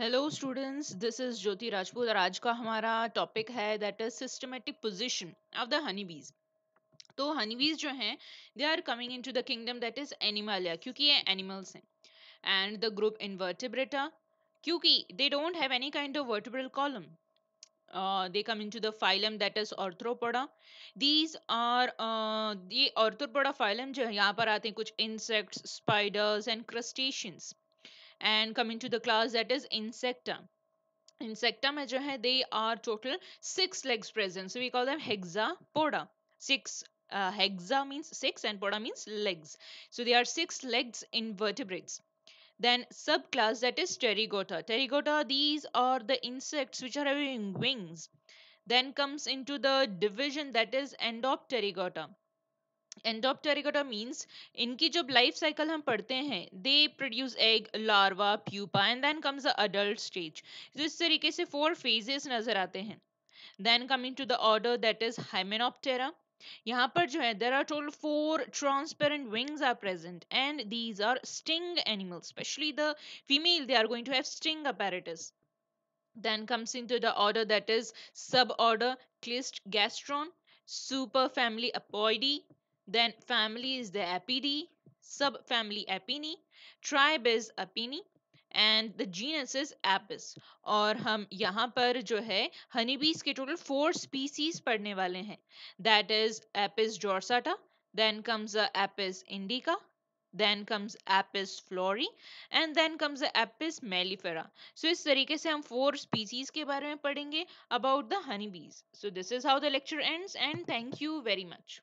Hello students this is Jyoti Rajput और आज का हमारा टॉपिक है that is systematic position of the honey bees तो हनी बीज जो हैं they are coming into the kingdom that is animalia क्योंकि ये एनिमल्स हैं एंड द ग्रुप इनवर्टिब्रेटा क्योंकि they don't have any kind of vertebral column they come into the phylum that is arthropoda these are ये arthropoda phylum जो है यहाँ पर आते हैं कुछ insects spiders and crustaceans and coming to the class that is insecta insecta में जो they are total six legs present so we call them hexapoda six uh, hexa means six and poda means legs so they are six legs invertebrates then subclass that is pterygota pterygota these are the insects which are having wings then comes into the division that is endopterygota endopterygota means इनकी जब life cycle हम पढ़ते हैं they produce egg larva pupa and then comes the adult stage इस तरीके से four phases नजर आते हैं then coming to the order that is hymenoptera यहाँ पर जो है there are total four transparent wings are present and these are sting animals specially the female they are going to have sting apparatus then the order that is sub order clist clist super family apoidae Then family is the Apidae, subfamily Apini, tribe is Apini, and the genus is Apis. और हम यहाँ पर जो है honeybees के total four species पढ़ने वाले हैं. That is Apis dorsata, then comes Apis indica. Then comes Apis flori and then comes Apis mellifera. So, इस तरीके से हम four species के बारे में पढ़ेंगे about the honeybees. So, this is how the lecture ends and thank you very much.